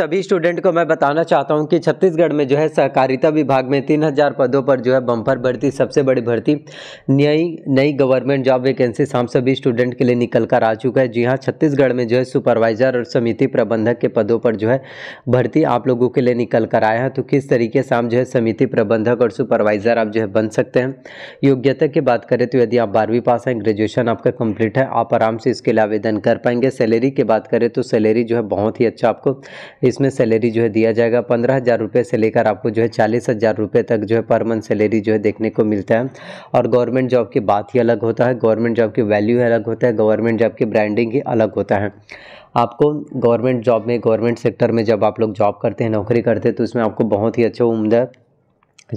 सभी स्टूडेंट को मैं बताना चाहता हूं कि छत्तीसगढ़ में जो है सहकारिता विभाग में तीन हज़ार पदों पर जो है बम्पर भर्ती सबसे बड़ी भर्ती नई नई गवर्नमेंट जॉब वैकेंसी हम सभी स्टूडेंट के लिए निकल कर आ चुका है जी हाँ छत्तीसगढ़ में जो है सुपरवाइजर और समिति प्रबंधक के पदों पर जो है भर्ती आप लोगों के लिए निकल कर आया है तो किस तरीके से आप जो है समिति प्रबंधक और सुपरवाइजर आप जो है बन सकते हैं योग्यता की बात करें तो यदि आप बारहवीं पास हैं ग्रेजुएशन आपका कंप्लीट है आप आराम से इसके लिए आवेदन कर पाएंगे सैलरी की बात करें तो सैलरी जो है बहुत ही अच्छा आपको इसमें सैलरी जो है दिया जाएगा पंद्रह हज़ार रुपये से लेकर आपको जो है चालीस हज़ार रुपये तक जो है पर मंथ सैलरी जो है देखने को मिलता है और गवर्नमेंट जॉब की बात ही अलग होता है गवर्नमेंट जॉब की वैल्यू अलग होता है गवर्नमेंट जॉब की ब्रांडिंग ही अलग होता है आपको गवर्नमेंट जॉब में गवर्नमेंट सेक्टर में जब आप लोग जॉब करते हैं नौकरी करते हैं तो उसमें आपको बहुत ही अच्छा उमदा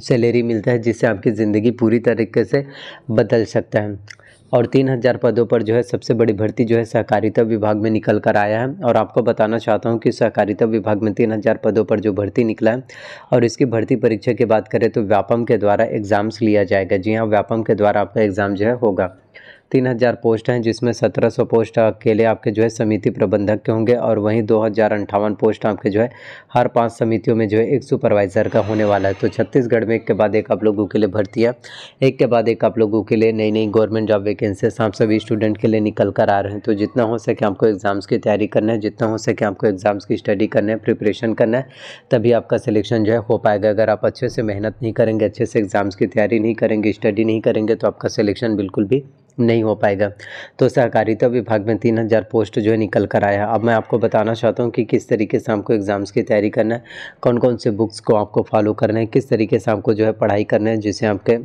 सैलरी मिलता है जिससे आपकी ज़िंदगी पूरी तरीके से बदल सकता है और तीन हज़ार पदों पर जो है सबसे बड़ी भर्ती जो है सहकारिता विभाग में निकल कर आया है और आपको बताना चाहता हूँ कि सहकारिता विभाग में तीन हज़ार पदों पर जो भर्ती निकला है और इसकी भर्ती परीक्षा की बात करें तो व्यापम के द्वारा एग्ज़ाम्स लिया जाएगा जी हाँ व्यापम के द्वारा आपका एग्ज़ाम जो है होगा तीन हज़ार पोस्ट हैं जिसमें सत्रह सौ पोस्ट अकेले आपके जो है समिति प्रबंधक के होंगे और वहीं दो हज़ार अंठावन पोस्ट आपके जो है हर पांच समितियों में जो है एक सुपरवाइज़र का होने वाला है तो छत्तीसगढ़ में एक के बाद एक आप लोगों के लिए भर्ती है एक के बाद एक आप लोगों के लिए नई नई गवर्नमेंट जॉब वैकेंसीज आप सभी स्टूडेंट के लिए निकल कर आ रहे हैं तो जितना हो सके आपको एग्ज़ाम्स की तैयारी करना है जितना हो सके आपको एग्ज़ाम्स की स्टडी करना है प्रिपरेशन करना है तभी आपका सिलेक्शन जो है हो पाएगा अगर आप अच्छे से मेहनत नहीं करेंगे अच्छे से एग्ज़ाम्स की तैयारी नहीं करेंगे स्टडी नहीं करेंगे तो आपका सिलेक्शन बिल्कुल भी नहीं हो पाएगा तो सहकारिता विभाग में तीन हज़ार पोस्ट जो है निकल कर आया अब मैं आपको बताना चाहता हूँ कि किस तरीके से आपको एग्ज़ाम्स की तैयारी करना है कौन कौन से बुक्स को आपको फॉलो करना है किस तरीके से आपको जो है पढ़ाई करना है जिससे आपके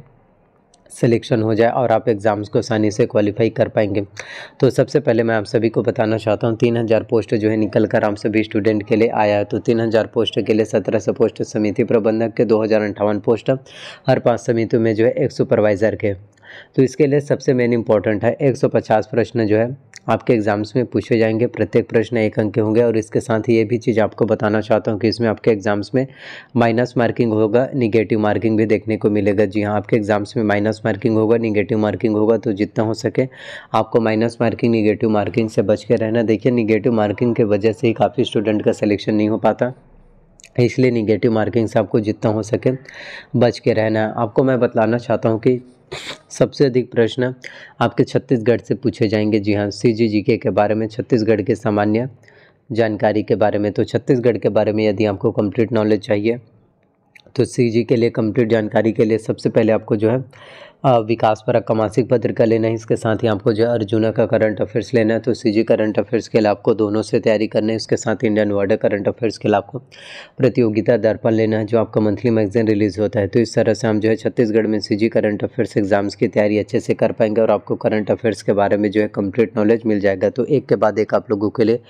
सिलेक्शन हो जाए और आप एग्ज़ाम्स को आसानी से क्वालिफाई कर पाएंगे तो सबसे पहले मैं आप सभी को बताना चाहता हूँ तीन हज़ार पोस्ट जो है निकल कर आप सभी स्टूडेंट के लिए आया है तो तीन हज़ार पोस्ट के लिए सत्रह सौ पोस्ट समिति प्रबंधक के दो हज़ार अंठावन पोस्ट हर पाँच समितियों में जो है एक सुपरवाइज़र के तो इसके लिए सबसे मेन इंपॉर्टेंट है 150 प्रश्न जो है आपके एग्ज़ाम्स में पूछे जाएंगे प्रत्येक प्रश्न एक अंक के होंगे और इसके साथ ही ये भी चीज़ आपको बताना चाहता हूँ कि इसमें आपके एग्ज़ाम्स में माइनस मार्किंग होगा निगेटिव मार्किंग भी देखने को मिलेगा जी हाँ आपके एग्ज़ाम्स में माइनस मार्किंग होगा निगेटिव मार्किंग होगा तो जितना हो सके आपको माइनस मार्किंग निगेटिव मार्किंग से बच के रहना देखिए निगेटिव मार्किंग की वजह से ही काफ़ी स्टूडेंट का सिलेक्शन नहीं हो पाता इसलिए निगेटिव मार्किंग से आपको जितना हो सके बच के रहना है आपको मैं बतलाना चाहता हूँ कि सबसे अधिक प्रश्न आपके छत्तीसगढ़ से पूछे जाएंगे जी हाँ सी जी जी के, के बारे में छत्तीसगढ़ के सामान्य जानकारी के बारे में तो छत्तीसगढ़ के बारे में यदि आपको कंप्लीट नॉलेज चाहिए तो सी जी के लिए कंप्लीट जानकारी के लिए सबसे पहले आपको जो है विकास पर का मासिक पत्रिका लेना है इसके साथ ही आपको जो अर्जुना का करंट अफेयर्स लेना है तो सीजी करंट अफेयर्स के लिए आपको दोनों से तैयारी करनी है इसके साथ इंडियन वार्डर करंट अफेयर्स के लिए आपको प्रतियोगिता दर्पण लेना है जो आपका मंथली मैगजीन रिलीज होता है तो इस तरह से हम जो है छत्तीसगढ़ में सी करंट अफेयर्स एग्जाम्स की तैयारी अच्छे से कर पाएंगे और आपको करंट अफेयर्स के बारे में जो है कम्प्लीट नॉलेज मिल जाएगा तो एक के बाद एक आप लोगों के लिए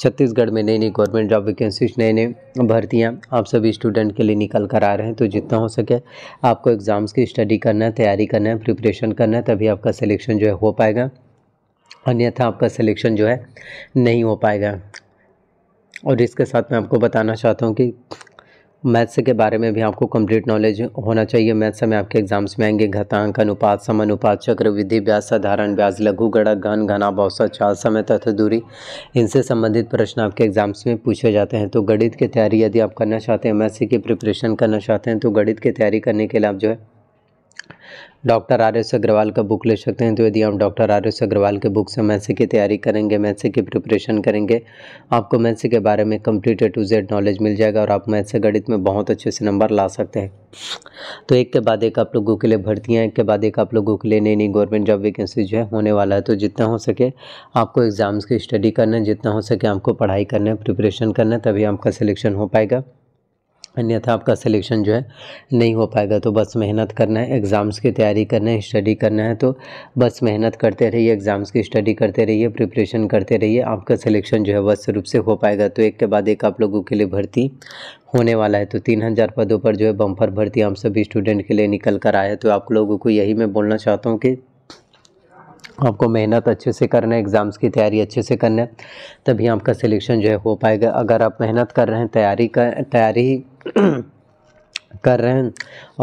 छत्तीसगढ़ में नई नई गवर्नमेंट जॉब वैकेंसीज नए नए भर्तियाँ आप सभी स्टूडेंट के लिए निकल कर आ रहे हैं तो जितना हो सके आपको एग्ज़ाम्स की स्टडी करना है तैयारी करना है प्रिपरेशन करना है तभी आपका सिलेक्शन जो है हो पाएगा अन्यथा आपका सिलेक्शन जो है नहीं हो पाएगा और इसके साथ मैं आपको बताना चाहता हूँ कि मैथ्स के बारे में भी आपको कंप्लीट नॉलेज होना चाहिए मैथ्स में आपके एग्जाम्स में आएंगे घतांक अनुपात सम चक्र विधि ब्याज साधारण ब्याज लघु गणक घन घना बौसा चाल समय तथा दूरी इनसे संबंधित प्रश्न आपके एग्जाम्स में पूछे जाते हैं तो गणित की तैयारी यदि आप करना चाहते हैं मैथ्स की प्रिपरेशन करना चाहते हैं तो गणित की तैयारी करने के लिए आप जो है डॉक्टर आर एस अग्रवाल का बुक ले सकते हैं तो यदि आप डॉक्टर आर एस अग्रवाल के बुक से मैसे की तैयारी करेंगे मैथ्स की प्रिपरेशन करेंगे आपको मैथ्स के बारे में कम्प्लीट टू जेड नॉलेज मिल जाएगा और आप मैथ्स गणित में बहुत अच्छे से नंबर ला सकते हैं तो एक के बाद एक आप लोगों के लिए भर्तियाँ एक के बाद एक आप लोगों के लिए नई नई गवर्नमेंट जॉब वैकेंसी जो है होने वाला है तो जितना हो सके आपको एग्ज़ाम्स की स्टडी करना है जितना हो सके आपको पढ़ाई करना है प्रिपरेशन करना है तभी आपका सिलेक्शन हो पाएगा अन्यथा आपका सिलेक्शन जो है नहीं हो पाएगा तो बस मेहनत करना है एग्ज़ाम्स की तैयारी करना है स्टडी करना है तो बस मेहनत करते रहिए एग्ज़ाम्स की स्टडी करते रहिए प्रिपरेशन करते रहिए आपका सिलेक्शन जो है वस्त रूप से हो पाएगा तो एक के बाद एक आप लोगों के लिए भर्ती होने वाला है तो तीन हज़ार पदों पर जो है बम्पर भर्ती हम सभी स्टूडेंट के लिए निकल कर आए तो आप लोगों को यही मैं बोलना चाहता हूँ कि आपको मेहनत अच्छे से करना है एग्ज़ाम्स की तैयारी अच्छे से करना है तभी आपका सिलेक्शन जो है हो पाएगा अगर आप मेहनत कर रहे हैं तैयारी का तैयारी कर रहे हैं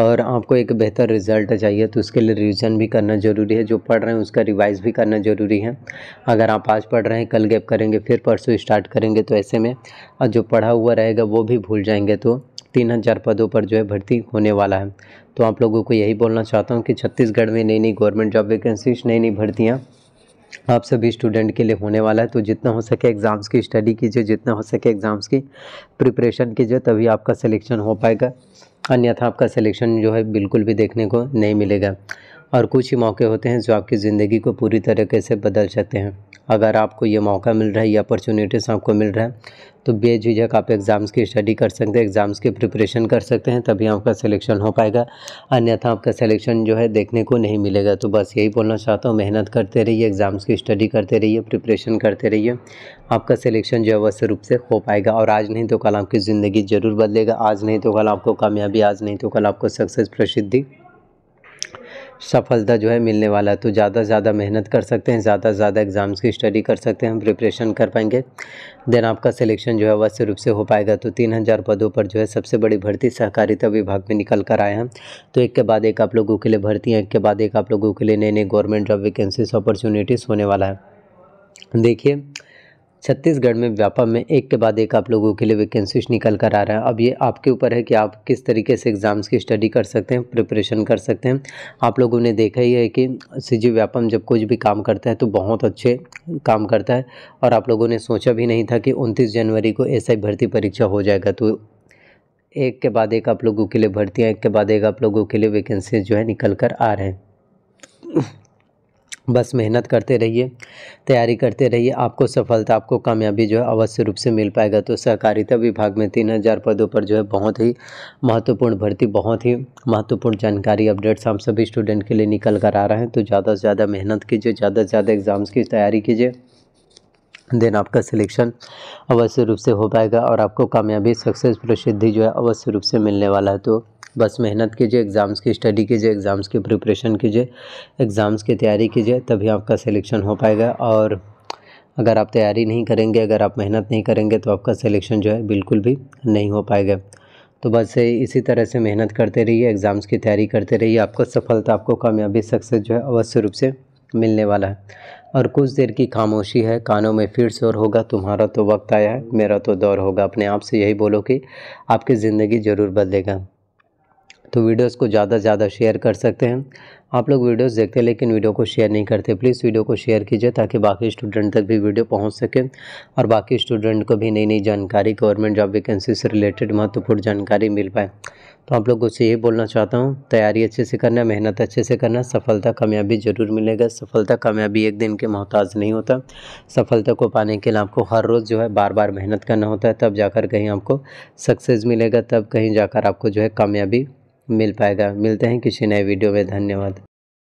और आपको एक बेहतर रिज़ल्ट चाहिए तो उसके लिए रिवीजन भी करना ज़रूरी है जो पढ़ रहे हैं उसका रिवाइज़ भी करना ज़रूरी है अगर आप आज पढ़ रहे हैं कल गैप करेंगे फिर परसों स्टार्ट करेंगे तो ऐसे में और जो पढ़ा हुआ रहेगा वो भी भूल जाएंगे तो तीन हज़ार पदों पर जो है भर्ती होने वाला है तो आप लोगों को यही बोलना चाहता हूँ कि छत्तीसगढ़ में नई नई गवर्नमेंट जॉब वैकेंसीज नई नई भर्तियाँ आप सभी स्टूडेंट के लिए होने वाला है तो जितना हो सके एग्ज़ाम्स की स्टडी कीजिए जितना हो सके एग्ज़ाम्स की प्रिपरेशन कीजिए तभी आपका सिलेक्शन हो पाएगा अन्यथा आपका सिलेक्शन जो है बिल्कुल भी देखने को नहीं मिलेगा और कुछ ही मौके होते हैं जो आपकी ज़िंदगी को पूरी तरीके से बदल सकते हैं अगर आपको ये मौका मिल रहा है या अपॉर्चुनिटीज़ आपको मिल रहा है तो बेझिझक आप एग्ज़ाम्स की स्टडी कर सकते हैं एग्ज़ाम्स की प्रिपरेशन कर सकते हैं तभी आपका सिलेक्शन हो पाएगा अन्यथा आपका सिलेक्शन जो है देखने को नहीं मिलेगा तो बस यही बोलना चाहता हूँ मेहनत करते रहिए एग्ज़ाम्स की स्टडी करते रहिए प्रिपरेशन करते रहिए आपका सिलेक्शन जो है अवश्य रूप से हो पाएगा और आज नहीं तो कल आपकी ज़िंदगी ज़रूर बदलेगा आज नहीं तो कल आपको कामयाबी आज नहीं तो कल आपको सक्सेस प्रसिद्धि सफलता जो है मिलने वाला है तो ज़्यादा से ज़्यादा मेहनत कर सकते हैं ज़्यादा से ज़्यादा एग्ज़ाम्स की स्टडी कर सकते हैं प्रिपरेशन कर पाएंगे देन आपका सिलेक्शन जो है अवश्य रूप से हो पाएगा तो तीन हज़ार पदों पर जो है सबसे बड़ी भर्ती सहकारिता विभाग में निकल कर आए हैं तो एक के बाद एक आप लोगों के लिए भर्ती हैं एक के बाद एक आप लोगों के लिए नए नए गवर्नमेंट जॉब वैकेंसीज अपॉर्चुनिटीज़ होने वाला है देखिए छत्तीसगढ़ में व्यापम में एक के बाद एक आप लोगों के लिए वैकेंसीज निकल कर आ रहा है अब ये आपके ऊपर है कि आप किस तरीके से एग्ज़ाम्स की स्टडी कर सकते हैं प्रिपरेशन कर सकते हैं आप लोगों ने देखा ही है कि सी व्यापम जब कुछ भी काम करता है तो बहुत अच्छे काम करता है और आप लोगों ने सोचा भी नहीं था कि उनतीस जनवरी को एस भर्ती परीक्षा हो जाएगा तो एक के बाद एक आप लोगों के लिए भर्तियाँ एक के बाद एक आप लोगों के लिए वैकेंसीज जो है निकल कर आ रहे हैं बस मेहनत करते रहिए तैयारी करते रहिए आपको सफलता आपको कामयाबी जो है अवश्य रूप से मिल पाएगा तो सहकारिता विभाग में तीन हज़ार पदों पर जो है बहुत ही महत्वपूर्ण भर्ती बहुत ही महत्वपूर्ण जानकारी अपडेट्स हम सभी स्टूडेंट के लिए निकल कर आ रहे हैं तो ज़्यादा से ज़्यादा मेहनत कीजिए ज़्यादा से ज़्यादा एग्ज़ाम्स की तैयारी कीजिए देन आपका सिलेक्शन अवश्य रूप से हो पाएगा और आपको कामयाबी सक्सेस प्रसिद्धि जो है अवश्य रूप से मिलने वाला है तो बस मेहनत कीजिए एग्ज़ाम्स की स्टडी कीजिए एग्ज़ाम्स की प्रिपरेशन कीजिए एग्ज़ाम्स की तैयारी कीजिए तभी आपका सिलेक्शन हो पाएगा और अगर आप तैयारी नहीं करेंगे अगर आप मेहनत नहीं करेंगे तो आपका सिलेक्शन जो है बिल्कुल भी नहीं हो पाएगा तो बस इसी तरह से मेहनत करते रहिए एग्ज़ाम्स की तैयारी करते रहिए आपको सफलता आपको कामयाबी सक्सेस जो है अवश्य रूप से मिलने वाला है और कुछ देर की खामोशी है कानों में फिर शोर होगा तुम्हारा तो वक्त आया है मेरा तो दौर होगा अपने आप से यही बोलो कि आपकी ज़िंदगी ज़रूर बदलेगा तो वीडियोस को ज़्यादा से ज़्यादा शेयर कर सकते हैं आप लोग वीडियोस देखते हैं लेकिन वीडियो को शेयर नहीं करते प्लीज़ वीडियो को शेयर कीजिए ताकि बाकी स्टूडेंट तक भी वीडियो पहुंच सके और बाकी स्टूडेंट को भी नई नई जानकारी गवर्नमेंट जॉब वैकेंसी से रिलेटेड महत्वपूर्ण जानकारी मिल पाए तो आप लोगों से यही बोलना चाहता हूँ तैयारी अच्छे से करना मेहनत अच्छे से करना सफलता कामयाबी ज़रूर मिलेगा सफलता कामयाबी एक दिन के मोहताज नहीं होता सफलता को पाने के लिए आपको हर रोज़ जो है बार बार मेहनत करना होता है तब जाकर कहीं आपको सक्सेस मिलेगा तब कहीं जाकर आपको जो है कामयाबी मिल पाएगा मिलते हैं किसी नए वीडियो में धन्यवाद